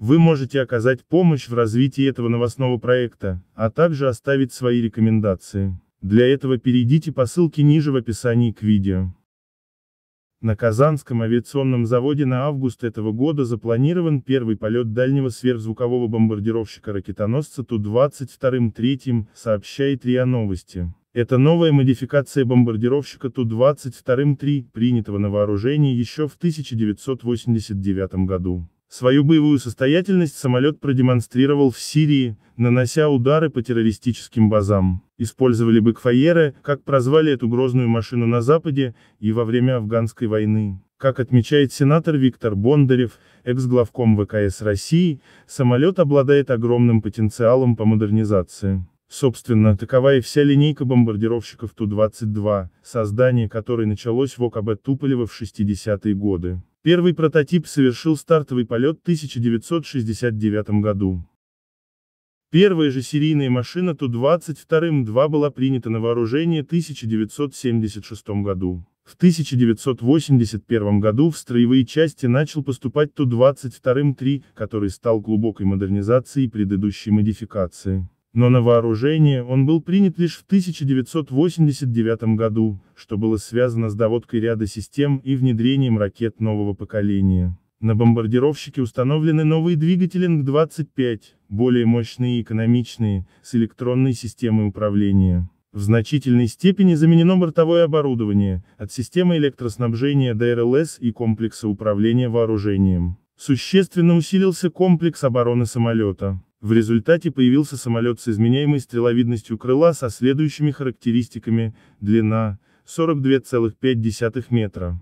Вы можете оказать помощь в развитии этого новостного проекта, а также оставить свои рекомендации. Для этого перейдите по ссылке ниже в описании к видео. На Казанском авиационном заводе на август этого года запланирован первый полет дальнего сверхзвукового бомбардировщика-ракетоносца Ту-22-3, сообщает РИА Новости. Это новая модификация бомбардировщика Ту-22-3, принятого на вооружение еще в 1989 году. Свою боевую состоятельность самолет продемонстрировал в Сирии, нанося удары по террористическим базам. Использовали бэкфайеры, как прозвали эту грозную машину на Западе, и во время афганской войны. Как отмечает сенатор Виктор Бондарев, экс-главком ВКС России, самолет обладает огромным потенциалом по модернизации. Собственно, такова и вся линейка бомбардировщиков Ту-22, создание которой началось в ОКБ Туполева в 60-е годы. Первый прототип совершил стартовый полет в 1969 году. Первая же серийная машина Ту-22М2 была принята на вооружение в 1976 году. В 1981 году в строевые части начал поступать Ту-22М3, который стал глубокой модернизацией предыдущей модификации но на вооружение он был принят лишь в 1989 году, что было связано с доводкой ряда систем и внедрением ракет нового поколения. На бомбардировщике установлены новые двигатели НГ-25, более мощные и экономичные, с электронной системой управления. В значительной степени заменено бортовое оборудование, от системы электроснабжения до РЛС и комплекса управления вооружением. Существенно усилился комплекс обороны самолета. В результате появился самолет с изменяемой стреловидностью крыла со следующими характеристиками, длина 42,5 метра.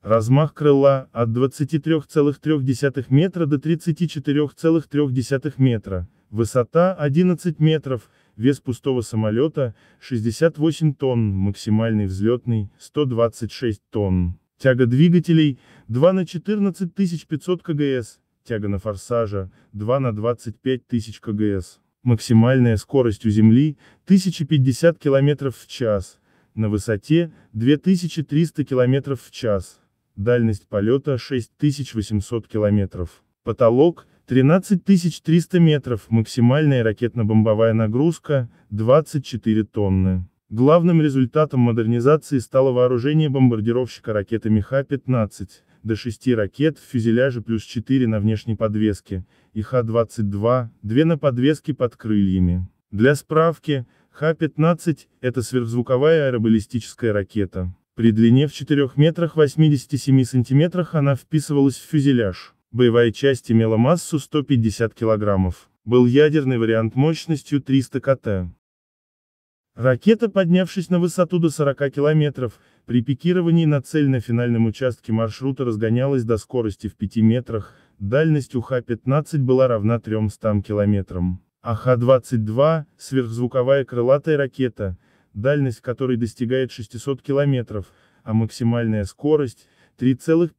Размах крыла от 23,3 метра до 34,3 метра, высота 11 метров, вес пустого самолета 68 тонн, максимальный взлетный 126 тонн. Тяга двигателей 2 на 14 500 кгс, тяга на форсажа 2 на 25 тысяч кгс. Максимальная скорость у Земли 1050 км в час. На высоте 2300 км в час. Дальность полета 6800 км. Потолок 13300 метров. Максимальная ракетно-бомбовая нагрузка 24 тонны. Главным результатом модернизации стало вооружение бомбардировщика ракетами Х-15, до 6 ракет в фюзеляже плюс 4 на внешней подвеске, и Х-22, 2 на подвеске под крыльями. Для справки, Х-15 – это сверхзвуковая аэробаллистическая ракета. При длине в 4 метрах 87 сантиметрах она вписывалась в фюзеляж. Боевая часть имела массу 150 килограммов. Был ядерный вариант мощностью 300 кт. Ракета, поднявшись на высоту до 40 километров, при пикировании на цель на финальном участке маршрута разгонялась до скорости в 5 метрах, дальность УХ-15 была равна 300 километрам. АХ-22 – сверхзвуковая крылатая ракета, дальность которой достигает 600 километров, а максимальная скорость – 3,5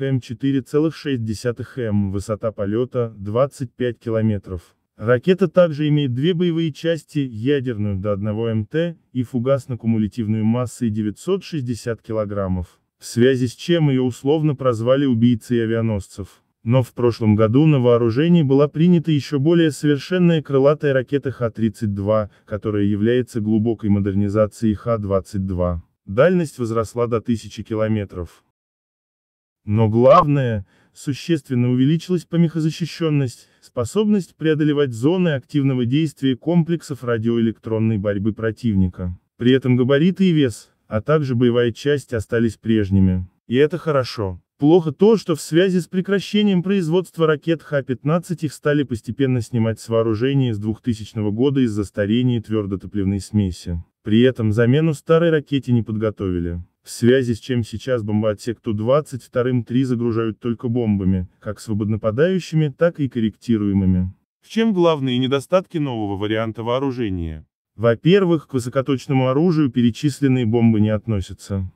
М, 4,6 М, высота полета – 25 километров. Ракета также имеет две боевые части, ядерную до 1 МТ и фугасно-кумулятивную массой 960 кг, в связи с чем ее условно прозвали убийцей авианосцев. Но в прошлом году на вооружении была принята еще более совершенная крылатая ракета Х-32, которая является глубокой модернизацией Х-22. Дальность возросла до 1000 километров. Но главное, существенно увеличилась помехозащищенность, способность преодолевать зоны активного действия комплексов радиоэлектронной борьбы противника. При этом габариты и вес, а также боевая часть остались прежними. И это хорошо. Плохо то, что в связи с прекращением производства ракет Х-15 их стали постепенно снимать с вооружения с 2000 года из-за старения твердотопливной смеси. При этом замену старой ракете не подготовили. В связи с чем сейчас бомбоотсек Ту-22 3 загружают только бомбами, как свободнопадающими, так и корректируемыми. В чем главные недостатки нового варианта вооружения? Во-первых, к высокоточному оружию перечисленные бомбы не относятся.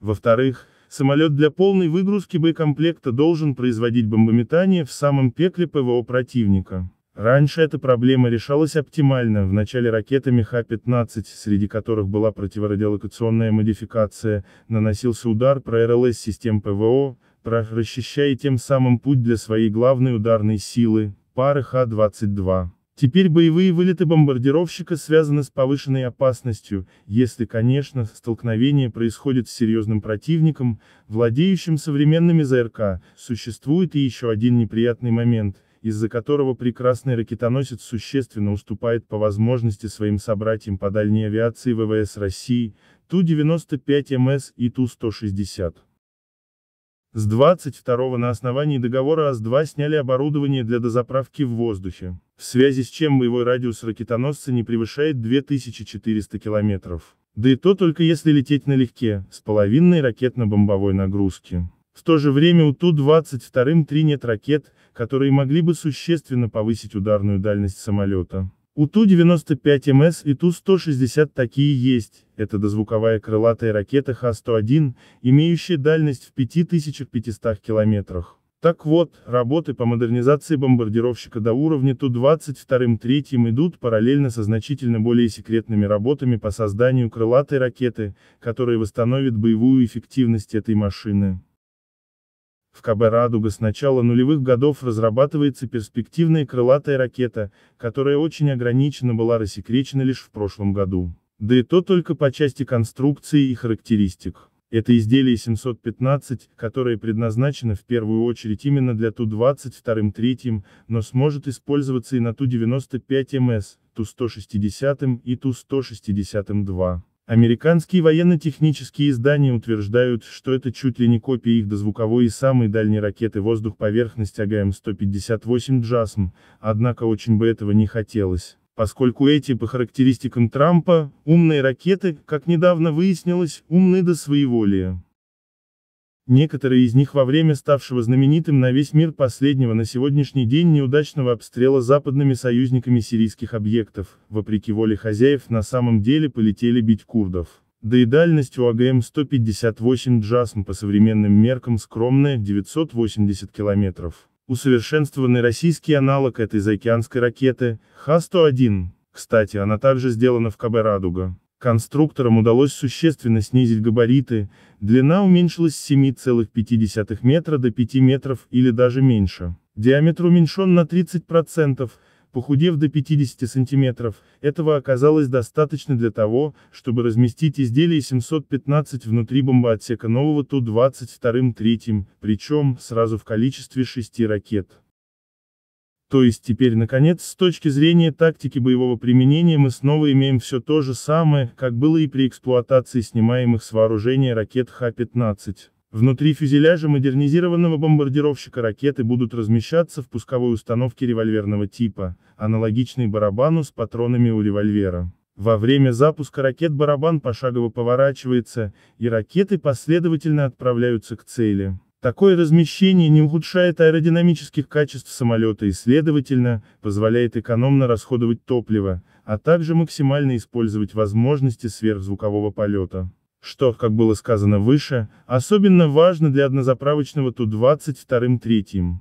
Во-вторых, самолет для полной выгрузки боекомплекта должен производить бомбометание в самом пекле ПВО противника. Раньше эта проблема решалась оптимально, в начале ракетами Х-15, среди которых была противорадиолокационная модификация, наносился удар про РЛС систем ПВО, про расчищая тем самым путь для своей главной ударной силы, пары Х-22. Теперь боевые вылеты бомбардировщика связаны с повышенной опасностью, если, конечно, столкновение происходит с серьезным противником, владеющим современными ЗРК. Существует и еще один неприятный момент – из-за которого прекрасный ракетоносец существенно уступает по возможности своим собратьям по дальней авиации ВВС России, Ту-95МС и Ту-160. С 22 на основании договора АС-2 сняли оборудование для дозаправки в воздухе, в связи с чем боевой радиус ракетоносца не превышает 2400 километров. Да и то только если лететь налегке, с половинной ракетно-бомбовой нагрузки. В то же время у Ту-22 три нет ракет, которые могли бы существенно повысить ударную дальность самолета. У Ту-95МС и Ту-160 такие есть, это дозвуковая крылатая ракета Х-101, имеющая дальность в 5500 километрах. Так вот, работы по модернизации бомбардировщика до уровня Ту-22-3 идут параллельно со значительно более секретными работами по созданию крылатой ракеты, которая восстановит боевую эффективность этой машины. В КБ «Радуга» с начала нулевых годов разрабатывается перспективная крылатая ракета, которая очень ограниченно была рассекречена лишь в прошлом году. Да и то только по части конструкции и характеристик. Это изделие 715, которое предназначено в первую очередь именно для Ту-22-3, но сможет использоваться и на Ту-95МС, Ту-160 и Ту-160-2. Американские военно-технические издания утверждают, что это чуть ли не копия их дозвуковой и самой дальней ракеты воздух-поверхность АГМ-158 «Джасм», однако очень бы этого не хотелось, поскольку эти, по характеристикам Трампа, умные ракеты, как недавно выяснилось, умны до своеволия. Некоторые из них во время ставшего знаменитым на весь мир последнего на сегодняшний день неудачного обстрела западными союзниками сирийских объектов, вопреки воле хозяев, на самом деле полетели бить курдов. Да и дальность у АГМ-158 «Джасм» по современным меркам скромная – 980 километров. Усовершенствованный российский аналог этой заокеанской ракеты – Х-101. Кстати, она также сделана в КБ «Радуга». Конструкторам удалось существенно снизить габариты, длина уменьшилась с 7,5 метра до 5 метров или даже меньше. Диаметр уменьшен на 30%, похудев до 50 сантиметров, этого оказалось достаточно для того, чтобы разместить изделие 715 внутри бомбоотсека нового Ту-22-3, причем сразу в количестве 6 ракет. То есть теперь наконец с точки зрения тактики боевого применения мы снова имеем все то же самое, как было и при эксплуатации снимаемых с вооружения ракет Х-15. Внутри фюзеляжа модернизированного бомбардировщика ракеты будут размещаться в пусковой установке револьверного типа, аналогичной барабану с патронами у револьвера. Во время запуска ракет барабан пошагово поворачивается, и ракеты последовательно отправляются к цели. Такое размещение не ухудшает аэродинамических качеств самолета и, следовательно, позволяет экономно расходовать топливо, а также максимально использовать возможности сверхзвукового полета. Что, как было сказано выше, особенно важно для однозаправочного Ту-22-3.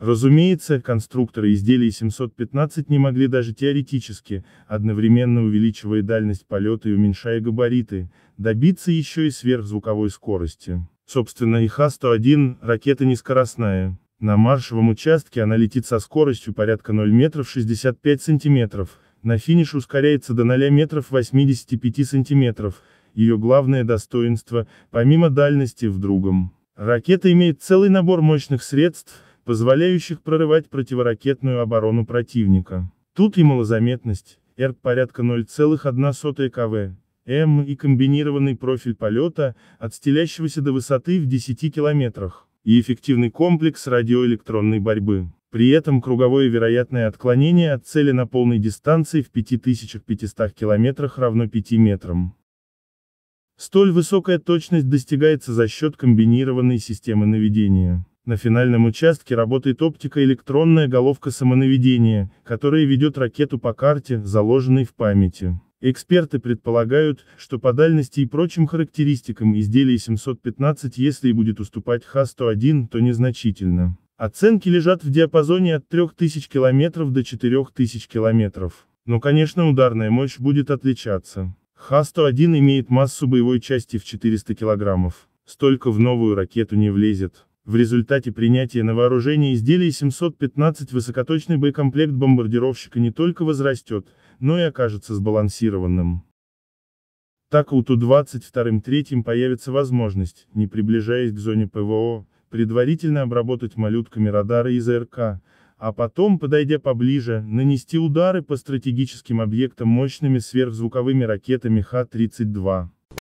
Разумеется, конструкторы изделий 715 не могли даже теоретически, одновременно увеличивая дальность полета и уменьшая габариты, добиться еще и сверхзвуковой скорости. Собственно, и ха – ракета нескоростная. На маршевом участке она летит со скоростью порядка 0 метров 65 сантиметров, на финиш ускоряется до 0 метров 85 сантиметров, ее главное достоинство, помимо дальности в другом. Ракета имеет целый набор мощных средств, позволяющих прорывать противоракетную оборону противника. Тут и малозаметность, РК порядка 0,1 кв, М и комбинированный профиль полета, от стелящегося до высоты в 10 километрах, и эффективный комплекс радиоэлектронной борьбы. При этом круговое вероятное отклонение от цели на полной дистанции в 5500 километрах равно 5 метрам. Столь высокая точность достигается за счет комбинированной системы наведения. На финальном участке работает оптико-электронная головка самонаведения, которая ведет ракету по карте, заложенной в памяти. Эксперты предполагают, что по дальности и прочим характеристикам изделие 715 если и будет уступать Х-101, то незначительно. Оценки лежат в диапазоне от 3000 км до 4000 км. Но конечно ударная мощь будет отличаться. Х-101 имеет массу боевой части в 400 кг. Столько в новую ракету не влезет. В результате принятия на вооружение изделий 715 высокоточный боекомплект бомбардировщика не только возрастет, но и окажется сбалансированным. Так у ту 22 3 появится возможность, не приближаясь к зоне ПВО, предварительно обработать малютками радары из РК, а потом, подойдя поближе, нанести удары по стратегическим объектам мощными сверхзвуковыми ракетами Х-32.